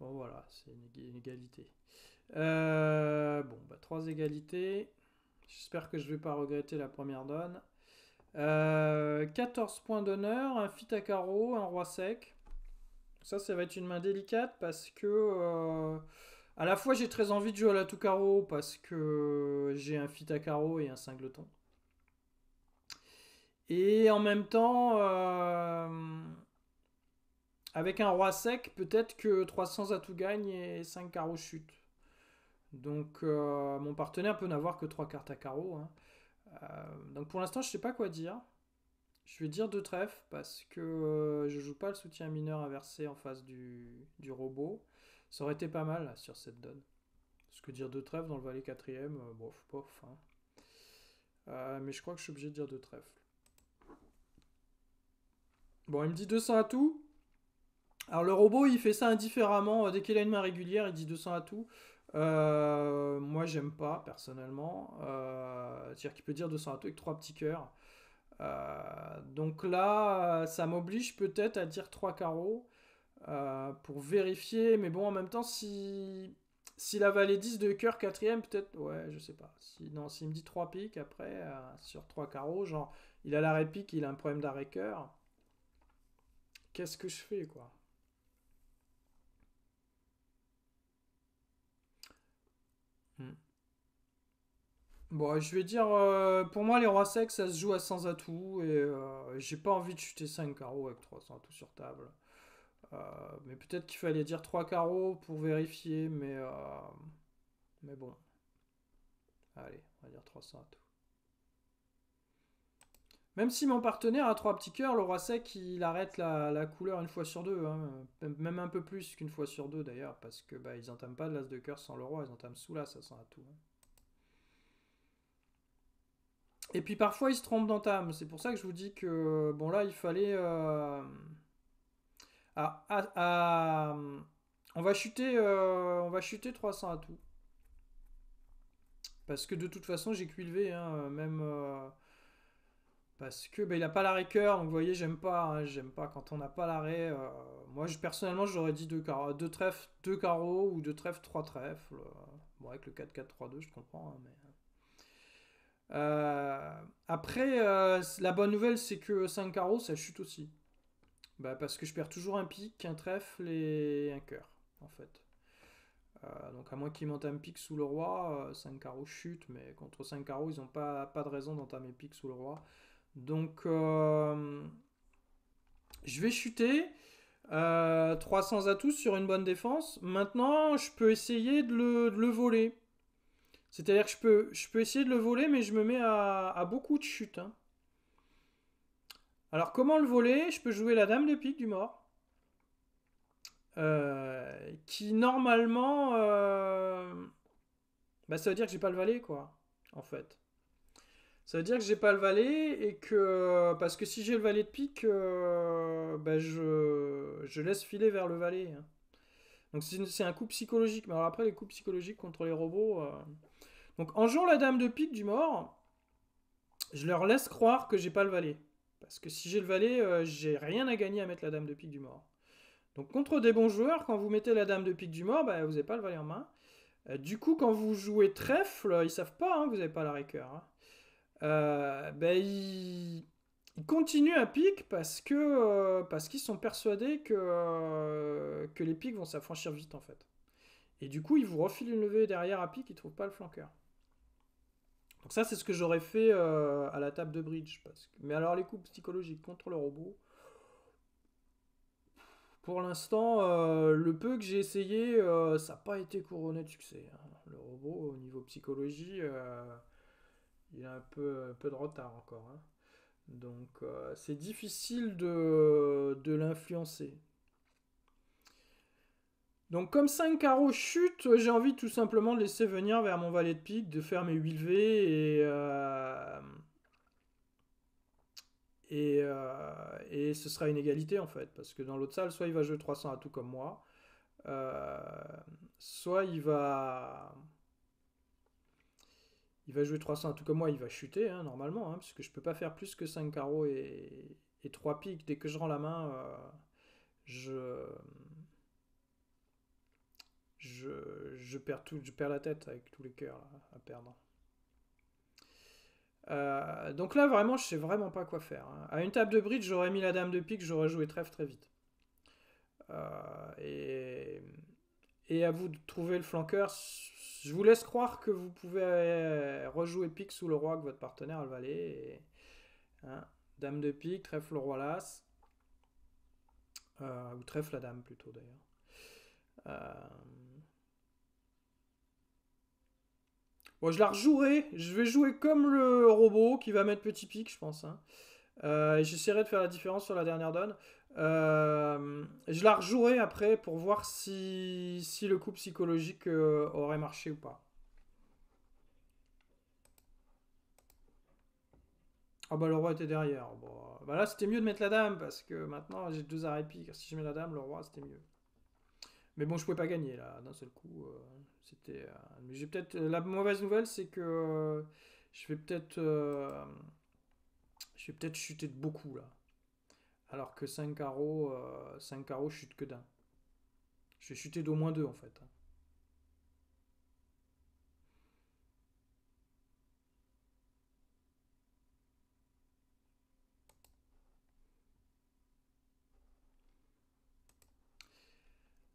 [SPEAKER 1] Bon, voilà, c'est une, égalité. Euh, bon, bah, trois égalités. J'espère que je ne vais pas regretter la première donne. 14 euh, points d'honneur, un fit à carreau, un roi sec. Ça, ça va être une main délicate parce que euh, à la fois j'ai très envie de jouer à la tout carreau parce que j'ai un fit à carreau et un singleton. Et en même temps, euh, avec un roi sec, peut-être que 300 à tout gagne et 5 carreaux chute. Donc mon partenaire peut n'avoir que 3 cartes à carreau. Hein. Euh, donc pour l'instant, je sais pas quoi dire. Je vais dire deux trèfles parce que euh, je joue pas le soutien mineur inversé en face du, du robot. Ça aurait été pas mal sur cette donne. Parce que dire deux trèfles dans le valet quatrième, euh, bof, bof. Hein. Euh, mais je crois que je suis obligé de dire deux trèfles. Bon, il me dit 200 à tout. Alors le robot, il fait ça indifféremment. Dès qu'il a une main régulière, il dit 200 à tout. Euh, moi, j'aime pas, personnellement. Euh, c'est-à-dire qu'il peut dire 200 tout avec 3 petits cœurs. Euh, donc là, ça m'oblige peut-être à dire 3 carreaux pour vérifier. Mais bon, en même temps, si. S'il avait valet 10 de cœur quatrième, peut-être, ouais, je sais pas. Si, non, s'il me dit 3 piques après, sur 3 carreaux, genre, il a l'arrêt pique, il a un problème d'arrêt cœur. Qu'est-ce que je fais, quoi Bon, je vais dire, euh, pour moi, les rois secs, ça se joue à 100 atouts. Et euh, j'ai pas envie de chuter 5 carreaux avec 300 atouts sur table. Euh, mais peut-être qu'il fallait dire 3 carreaux pour vérifier. Mais, mais bon. Allez, on va dire 300 atouts. Même si mon partenaire a 3 petits cœurs, le roi sec, il arrête la, couleur une fois sur deux. Hein. Même un peu plus qu'une fois sur deux d'ailleurs. Parce que bah, ils pas de l'as de cœur sans le roi. Ils entament sous l'as à 100 atouts. Hein. Et puis parfois, il se trompe d'entame. C'est pour ça que je vous dis que, bon, là, il fallait. Euh, on, va chuter, euh, on va chuter 300 à tout. Parce que de toute façon, j'ai cuivé. Hein, même. Euh, parce que bah, il n'a pas l'arrêt cœur, donc vous voyez, j'aime pas, hein, j'aime pas quand on n'a pas l'arrêt. moi, je, personnellement, j'aurais dit deux, car deux trèfles, deux carreaux ou deux trèfles, trois trèfles. bon, avec le 4-4-3-2, je comprends, hein, mais. Euh, après, euh, la bonne nouvelle, c'est que 5 carreaux, ça chute aussi. Bah, parce que je perds toujours un pic, un trèfle et un cœur, en fait. Euh, donc à moins qu'ils m'entament pic sous le roi, 5 carreaux chute, mais contre 5 carreaux, ils n'ont pas, pas de raison d'entamer pic sous le roi. Donc je vais chuter. 300 à tous sur une bonne défense. Maintenant, je peux essayer de le, de le voler. C'est-à-dire que je peux, je peux essayer de le voler, mais je me mets à, beaucoup de chutes. Hein. Alors comment le voler Je peux jouer la dame de pique du mort. Euh, qui normalement... Euh, bah ça veut dire que j'ai pas le valet, quoi. En fait. Ça veut dire que j'ai pas le valet et que... Parce que si j'ai le valet de pique, euh, bah je, je, laisse filer vers le valet. Hein. Donc c'est un coup psychologique. Mais alors après, les coups psychologiques contre les robots... Donc en jouant la dame de pique du mort, je leur laisse croire que j'ai pas le valet. Parce que si j'ai le valet, euh, j'ai rien à gagner à mettre la dame de pique du mort. Donc contre des bons joueurs, quand vous mettez la dame de pique du mort, bah, vous n'avez pas le valet en main. Euh, du coup, quand vous jouez trèfle, ils savent pas hein, que vous n'avez pas la récœur. Hein. Euh, bah, ils... continuent à pique parce que parce qu'ils sont persuadés que, que les piques vont s'affranchir vite en fait. Et du coup, ils vous refilent une levée derrière à pique, ils trouvent pas le flanqueur. Donc ça, c'est ce que j'aurais fait euh, à la table de bridge. Parce Mais alors, les coups psychologiques contre le robot, pour l'instant, euh, le peu que j'ai essayé, euh, ça n'a pas été couronné de succès. Hein. Le robot, au niveau psychologie, il a un peu, de retard encore. Hein. Donc, c'est difficile de l'influencer. Donc comme 5 carreaux chute, j'ai envie tout simplement de laisser venir vers mon valet de pique, de faire mes 8 V, et, euh, euh, et, ce sera une égalité en fait. Parce que dans l'autre salle, soit il va jouer 300 à tout comme moi, euh, soit il va... Il va jouer 300 à tout comme moi, il va chuter hein, normalement, hein, parce que je ne peux pas faire plus que 5 carreaux et, et 3 piques. Dès que je rends la main, je je, perds tout, je perds la tête avec tous les cœurs à perdre. Euh, donc là, vraiment, je sais vraiment pas quoi faire. Hein. À une table de bridge, j'aurais mis la dame de pique, j'aurais joué trèfle très vite. Euh, et, et, à vous de trouver le flanqueur. Je vous laisse croire que vous pouvez euh, rejouer pique sous le roi que votre partenaire a le valet. Hein, dame de pique, trèfle le roi las. ou trèfle la dame plutôt d'ailleurs. Bon, je la rejouerai. Je vais jouer comme le robot qui va mettre petit pic, je pense. Hein. Euh, j'essaierai de faire la différence sur la dernière donne. Euh, je la rejouerai après pour voir si, le coup psychologique euh, aurait marché ou pas. Ah bah le roi était derrière. Bon, bah, là c'était mieux de mettre la dame parce que maintenant j'ai deux arrêts pique. Si je mets la dame, le roi c'était mieux. Mais bon, je pouvais pas gagner là d'un seul coup. C'était. Euh, mais j'ai peut-être. Euh, la mauvaise nouvelle, c'est que euh, je vais peut-être. je vais peut-être chuter de beaucoup là. Alors que 5 carreaux, 5 carreaux chute que d'un. Je vais chuter d'au moins deux en fait. Hein.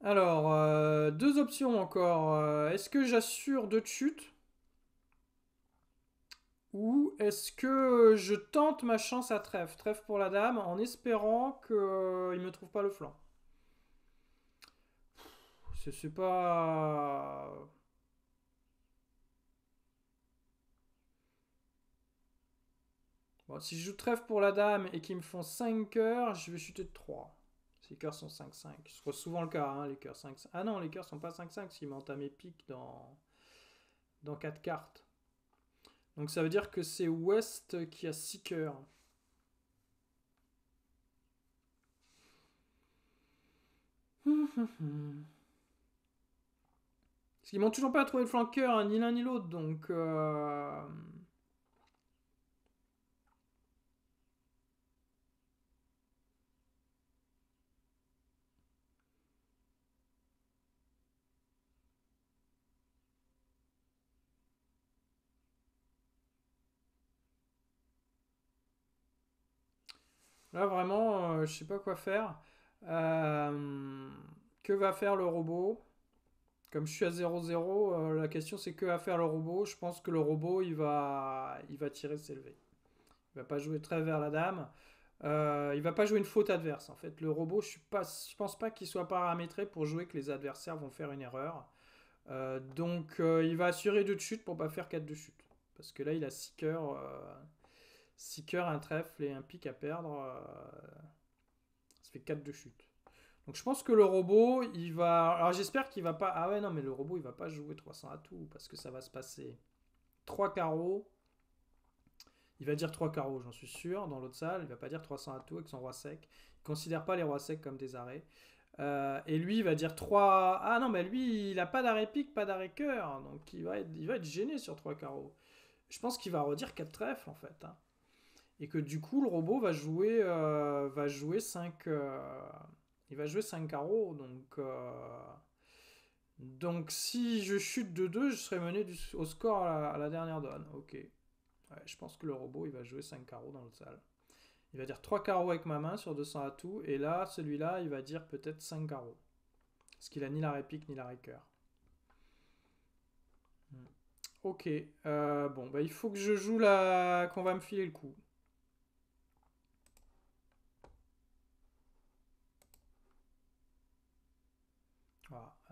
[SPEAKER 1] Alors, euh, deux options encore. Euh, est-ce que j'assure deux chutes Ou est-ce que je tente ma chance à trèfle Trèfle pour la dame en espérant qu'il euh, ne me trouve pas le flanc. C'est pas... si je joue trèfle pour la dame et qu'ils me font 5 coeurs, je vais chuter de 3. Les cœurs sont 5-5. Ce sera souvent le cas, hein, les cœurs 5 -5. Ah non, les ne sont pas 5-5 s'ils entamé pique dans... dans 4 cartes. Donc ça veut dire que c'est West qui a 6 cœurs. Parce qu'ils m'ont toujours pas trouvé le flanqueur, hein, ni l'un ni l'autre, donc... Euh, Là, vraiment, je euh, je sais pas quoi faire. Euh, que va faire le robot Comme je suis à 0-0, euh, la question c'est que va faire le robot Je pense que le robot, il va, il va tirer s'élever. Il va pas jouer très vers la dame. Il il va pas jouer une faute adverse. En fait, le robot, je ne pense pas qu'il soit paramétré pour jouer que les adversaires vont faire une erreur. donc, il va assurer 2 de chute pour pas faire quatre de chute. Parce que là, il a 6 cœurs. 6 cœurs, un trèfle et un pic à perdre. Euh, ça fait 4 de chute. Donc je pense que le robot, il va... Alors j'espère qu'il va pas... Ah ouais, non, mais le robot, il va pas jouer 300 à tout, parce que ça va se passer 3 carreaux. Il va dire 3 carreaux, j'en suis sûr, dans l'autre salle. Il va pas dire 300 à tout avec son roi sec. Il considère pas les rois secs comme des arrêts. Euh, et lui, il va dire 3... Ah non, mais lui, il a pas d'arrêt pique, pas d'arrêt cœur. Donc il va, être... il va être gêné sur 3 carreaux. Je pense qu'il va redire 4 trèfles, en fait. Hein et que du coup le robot va jouer euh, va jouer 5 euh, il va jouer 5 carreaux donc euh, donc si je chute de 2 je serai mené au score à la, dernière donne ok je pense que le robot il va jouer 5 carreaux dans le salle il va dire 3 carreaux avec ma main sur 200 à tout et là celui-là il va dire peut-être 5 carreaux parce qu'il a ni la réplique ni la récœur hmm. Ok, bon, bah, il faut que je joue la... qu'on va me filer le coup.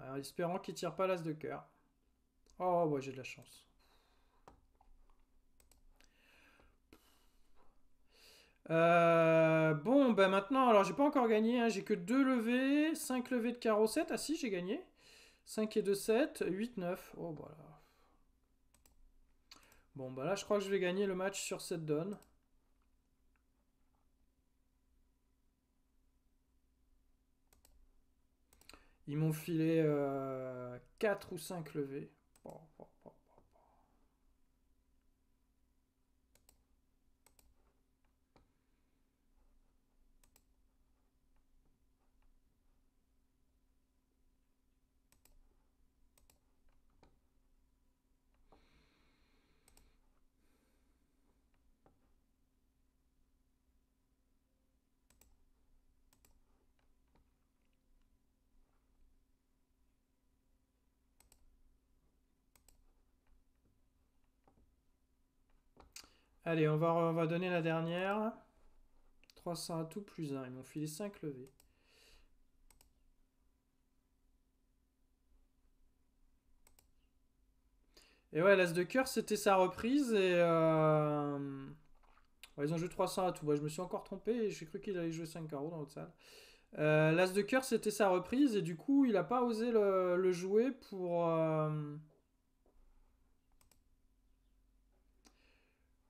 [SPEAKER 1] Alors, espérant qu'il tire pas l'as de cœur. Oh ouais, j'ai de la chance. Euh, bon, ben maintenant, alors j'ai pas encore gagné, hein. j'ai que 2 levées, 5 levées de carreau 7, ah si j'ai gagné, 5 et 2, 7, 8, 9, oh voilà. Bon, ben là je crois que je vais gagner le match sur cette donne. Ils m'ont filé 4 euh, ou 5 levées. Allez, on va, on va donner la dernière. 300 à tout plus 1. Ils m'ont filé 5 levées. Et ouais, l'As de cœur, c'était sa reprise. Et euh, ils ont joué 300 à tout. je me suis encore trompé j'ai cru qu'il allait jouer 5 carreaux dans l'autre salle. Euh, L'As de cœur, c'était sa reprise. Et du coup, il n'a pas osé le, jouer pour... Euh,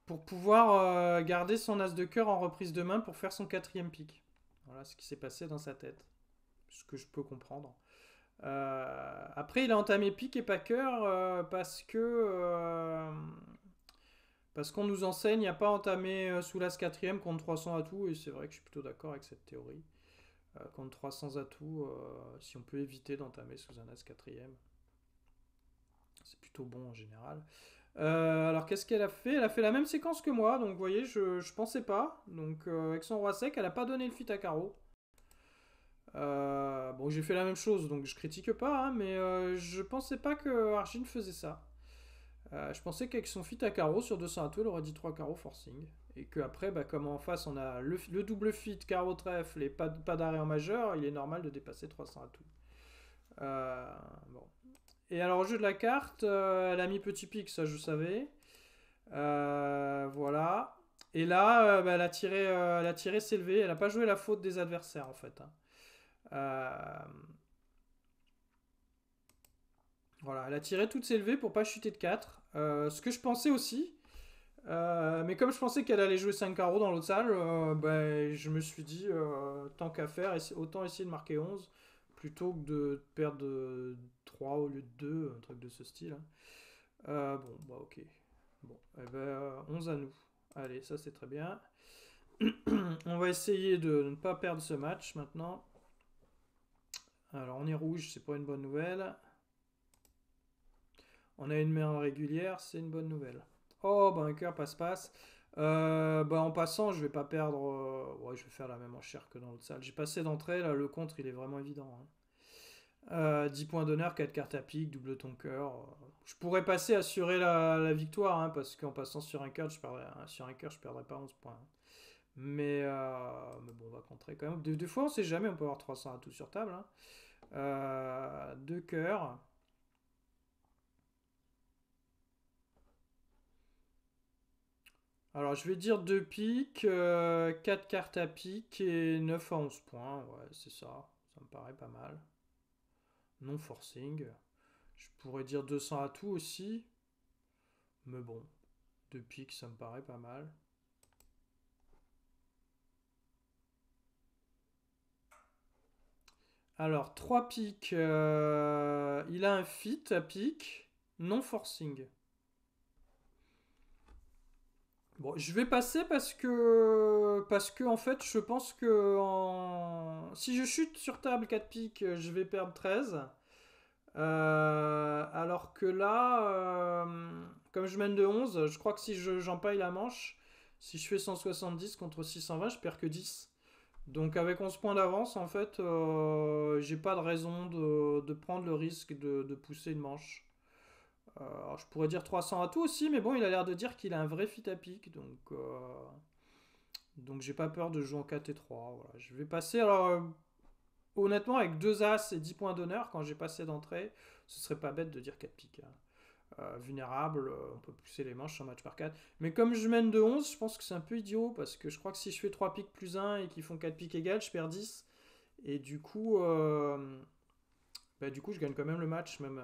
[SPEAKER 1] pour pouvoir euh, garder son as de cœur en reprise de main pour faire son quatrième pic. Voilà ce qui s'est passé dans sa tête, ce que je peux comprendre. Euh, après, il a entamé pic et pas cœur euh, parce que parce qu'on nous enseigne a pas entamer sous l'as quatrième contre 300 atouts et c'est vrai que je suis plutôt d'accord avec cette théorie. contre 300 atouts, si on peut éviter d'entamer sous un as quatrième, c'est plutôt bon en général. Euh, alors qu'est-ce qu'elle a fait Elle a fait la même séquence que moi, donc vous voyez, je, pensais pas. Donc euh, avec son roi sec, elle a pas donné le fit à carreau. bon, j'ai fait la même chose, donc je critique pas, hein, mais euh, je pensais pas que Argin faisait ça. je pensais qu'avec son fit à carreau sur 200 à elle aurait dit 3 carreaux forcing. Et qu'après, bah, comme en face on a le, double fit, carreau trèfle et pas, pas d'arrêt en majeur, il est normal de dépasser 300 à tout. bon. Et alors, au jeu de la carte, euh, elle a mis petit pic, ça je savais. Euh, voilà. Et là, euh, bah, elle a tiré, elle a tiré s'élever. Elle n'a pas joué la faute des adversaires en fait. Hein. Voilà, elle a tiré ses s'élever pour pas chuter de 4. ce que je pensais aussi. mais comme je pensais qu'elle allait jouer 5 carreaux dans l'autre salle, bah, je me suis dit, tant qu'à faire, autant essayer de marquer 11 plutôt que de perdre au lieu de 2, un truc de ce style. Hein. Euh, bon, bah ok. Bon, 11 eh ben, euh, à nous. Allez, ça c'est très bien. on va essayer de ne pas perdre ce match maintenant. Alors, on est rouge, c'est pas une bonne nouvelle. On a une main régulière, c'est une bonne nouvelle. Oh, ben, un cœur passe-passe. Euh, bah, en passant, je vais pas perdre. Euh, ouais, je vais faire la même enchère que dans l'autre salle. J'ai passé d'entrée, là, le contre, il est vraiment évident. Hein. 10 euh, points d'honneur, 4 cartes à pique, double ton cœur. Je pourrais passer assurer la, victoire, hein, parce qu'en passant sur un cœur, je ne hein, sur un je perdrais pas 11 points. Euh, mais, bon, on va contrer quand même. Des, fois, on sait jamais, on peut avoir 300 à tout sur table. Hein. Euh, cœurs. Alors, je vais dire 2 piques, 4 cartes à pique et 9 à 11 points. Ouais, c'est ça. Ça me paraît pas mal non forcing. Je pourrais dire 200 à tout aussi. Mais bon, 2 piques, ça me paraît pas mal. Alors, 3 piques. Euh, il a un fit à pique, non forcing. Bon, je vais passer parce que parce que en fait, je pense que en... si je chute sur table 4 piques, je vais perdre 13. Euh, alors que là, euh, comme je mène de 11, je crois que si j'empaille la manche, si je fais 170 contre 620, je perds que 10. Donc avec 11 points d'avance, en fait, euh, j'ai pas de raison de, prendre le risque de pousser une manche alors je pourrais dire 300 à tout aussi, mais bon, il a l'air de dire qu'il a un vrai fit à pic, donc, euh, donc j'ai pas peur de jouer en 4 et 3. Je vais passer, alors euh, honnêtement, avec 2 As et 10 points d'honneur, quand j'ai passé d'entrée, ce serait pas bête de dire 4 piques. Hein. Euh, vulnérable, on peut pousser les manches en match par 4. Mais comme je mène de 11, je pense que c'est un peu idiot, parce que je crois que si je fais 3 piques plus 1 et qu'ils font 4 piques égales, je perds 10. Et du coup, bah, du coup, je gagne quand même le match, même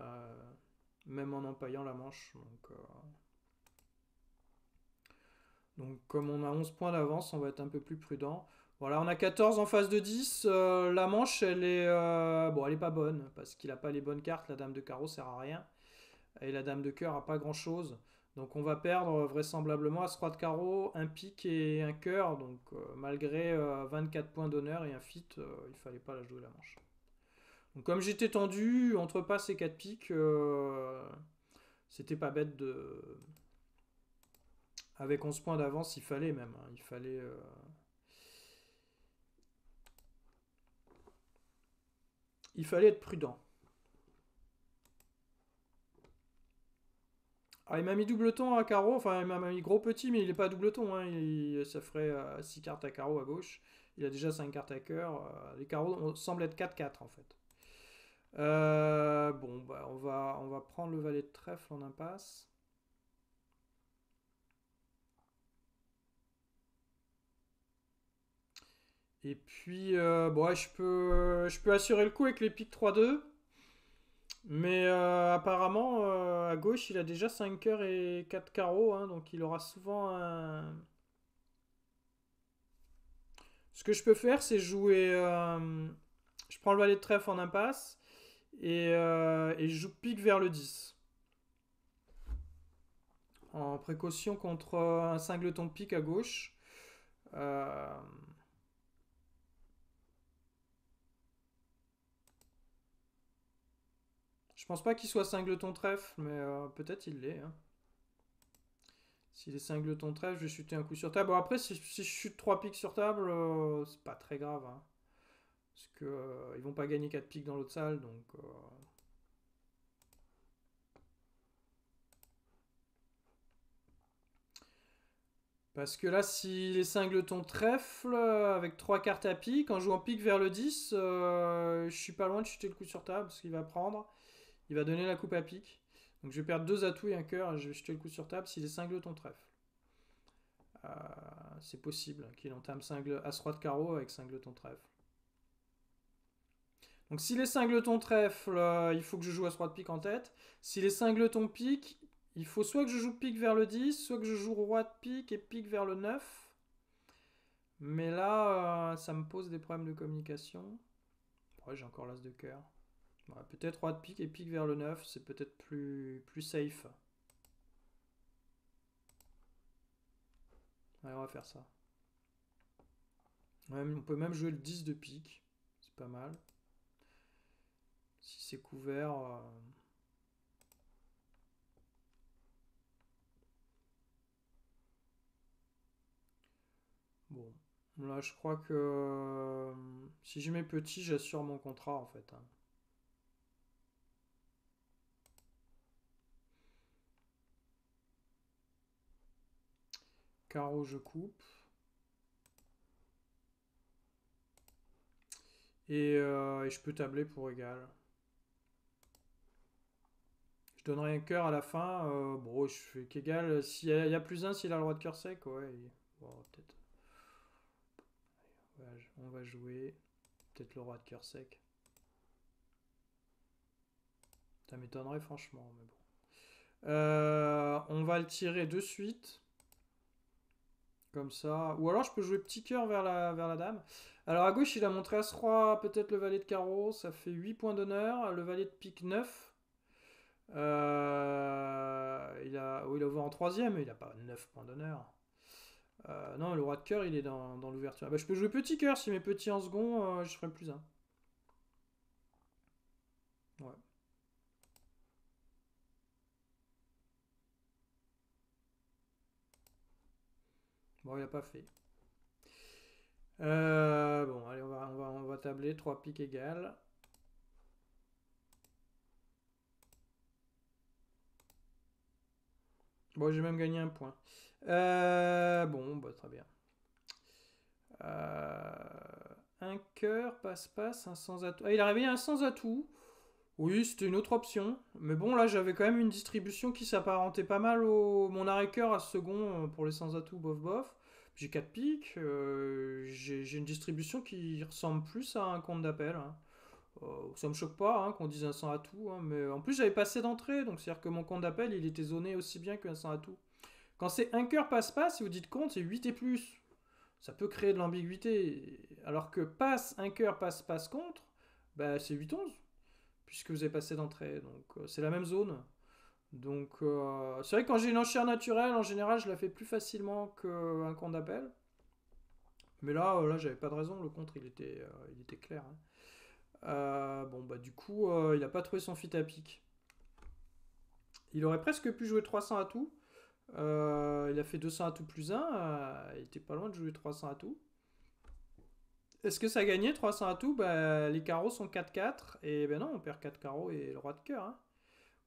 [SPEAKER 1] même en empaillant la manche. Donc, euh, comme on a 11 points d'avance, on va être un peu plus prudent. Voilà, on a 14 en face de 10. Euh, la manche, elle est, euh, bon, elle pas bonne parce qu'il n'a pas les bonnes cartes. La dame de carreau sert à rien et la dame de cœur n'a pas grand chose. Donc on va perdre vraisemblablement à ce de carreau, un pic et un cœur. Donc malgré 24 points d'honneur et un fit, il fallait pas la jouer la manche. Donc comme j'étais tendu, entre passe et 4 piques, euh, c'était pas bête de... Avec 11 points d'avance, il fallait même. Hein, il fallait... Euh, il fallait être prudent. Ah, il m'a mis double ton à carreau, enfin il m'a mis gros petit, mais il n'est pas double ton, hein, ça ferait 6 euh, cartes à carreau à gauche, il a déjà 5 cartes à cœur, les carreaux semblent être 4-4 en fait. Euh, bon, bah, on, va, on va prendre le valet de trèfle en impasse. Et puis, euh, je, peux, je peux assurer le coup avec les piques 3-2. Mais euh, apparemment, à gauche, il a déjà 5 heures et 4 carreaux. Hein, donc, il aura souvent un... Ce que je peux faire, c'est jouer... je prends le valet de trèfle en impasse. Euh, et, je pique vers le 10. En précaution contre un singleton pique à gauche. Euh, je pense pas qu'il soit singleton trèfle, mais euh, peut-être il l'est. Hein. S'il est singleton trèfle, je vais chuter un coup sur table. Bon, après, si, je chute 3 piques sur table, c'est pas très grave. Hein. Parce qu'ils euh, ne vont pas gagner 4 piques dans l'autre salle, donc... Euh, parce que là, s'il si les trèfle euh, avec 3 cartes à pique, en jouant pique vers le 10, je suis pas loin de chuter le coup sur table, parce qu'il va prendre, il va donner la coupe à pique. Donc je vais perdre 2 atouts et un cœur, je vais chuter le coup sur table s'il est singleton trèfle. c'est possible qu'il entame cingle As-Roi de carreau avec singleton trèfle. Donc si les singletons trèfle, euh, il faut que je joue à roi de pique en tête. Si les singletons pique, il faut soit que je joue pique vers le 10, soit que je joue roi de pique et pique vers le 9. Mais là, euh, ça me pose des problèmes de communication. Ouais, j'ai encore l'as de cœur. peut-être roi de pique et pique vers le 9, c'est peut-être plus, safe. Ouais, on va faire ça. on peut même jouer le 10 de pique. C'est pas mal si c'est couvert. Euh, bon, là je crois que euh, si je mets petit, j'assure mon contrat en fait. Hein. Carreau, je coupe. Euh, et, je peux tabler pour égal donnerais un cœur à la fin. Euh, bon, je fais qu'égal. S'il y, a plus un, s'il a le roi de cœur sec, ouais. peut-être. On va jouer. Peut-être le roi de cœur sec. Ça m'étonnerait, franchement, mais bon. Euh, on va le tirer de suite. Comme ça. Ou alors je peux jouer petit cœur vers la, vers la dame. Alors à gauche, il a montré As-Roi, peut-être le valet de carreau. Ça fait 8 points d'honneur. Le valet de pique 9. Euh, il, a, il a ouvert en troisième, il n'a pas 9 points d'honneur. Euh, non, le roi de cœur, il est dans, l'ouverture. Ah bah, je peux jouer petit cœur, si mes petits en second, euh, je ferai plus 1. Ouais. Bon, il n'a pas fait. Euh, bon, allez, on va, on va, on va tabler. 3 piques égales. Bon, j'ai même gagné un point. Euh, bon, bah, très bien. Euh, un cœur, passe-passe, un sans atout. Ah, il a réveillé un sans atout. Oui, c'était une autre option. Mais bon, là, j'avais quand même une distribution qui s'apparentait pas mal au mon arrêt cœur à second euh, pour les sans atouts bof bof. J'ai 4 piques. j'ai une distribution qui ressemble plus à un compte d'appel. Hein. Euh, ça me choque pas hein, qu'on dise un 100 à tout, hein, mais en plus j'avais passé d'entrée, donc c'est-à-dire que mon compte d'appel il était zoné aussi bien qu'un 100 à tout. Quand c'est un cœur passe-passe, si vous dites compte, c'est 8 et plus. Ça peut créer de l'ambiguïté. Alors que passe, un cœur passe-passe contre, bah, c'est 8-11, puisque vous avez passé d'entrée, donc euh, c'est la même zone. Donc euh, c'est vrai que quand j'ai une enchère naturelle, en général je la fais plus facilement qu'un compte d'appel. Mais là, là j'avais pas de raison, le contre il était, il était clair. Hein. Euh, bon, bah du coup, euh, il n'a pas trouvé son fit à pic. Il aurait presque pu jouer 300 à tout. Euh, il a fait 200 à tout plus 1. il était pas loin de jouer 300 à tout. Est-ce que ça a gagné 300 à tout bah, Les carreaux sont 4-4. Et ben non, on perd 4 carreaux et le roi de cœur. Hein.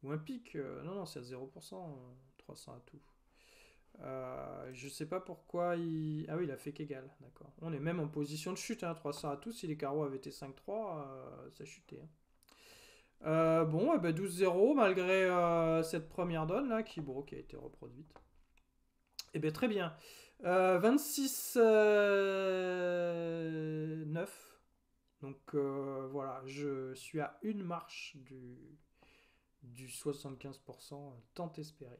[SPEAKER 1] Ou un pic. non, non, c'est à 0%. 300 à tout. Euh, je sais pas pourquoi il... Ah oui, il a fait qu'égal, d'accord. On est même en position de chute, 300 hein, à tous. Si les carreaux avaient été 5-3, euh, ça chutait. Hein. Euh, bon, 12-0 eh ben, malgré cette première donne là, qui, qui a été reproduite. Eh bien, très bien. 26-9. Donc voilà, je suis à une marche du, du 75% euh, tant espéré.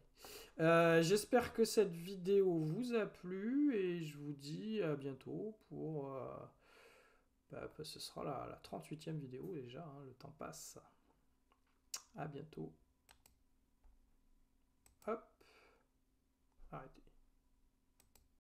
[SPEAKER 1] Euh, j'espère que cette vidéo vous a plu et je vous dis à bientôt pour... Euh, bah, bah, ce sera la, 38e vidéo déjà, hein, le temps passe. À bientôt. Hop. Arrêtez.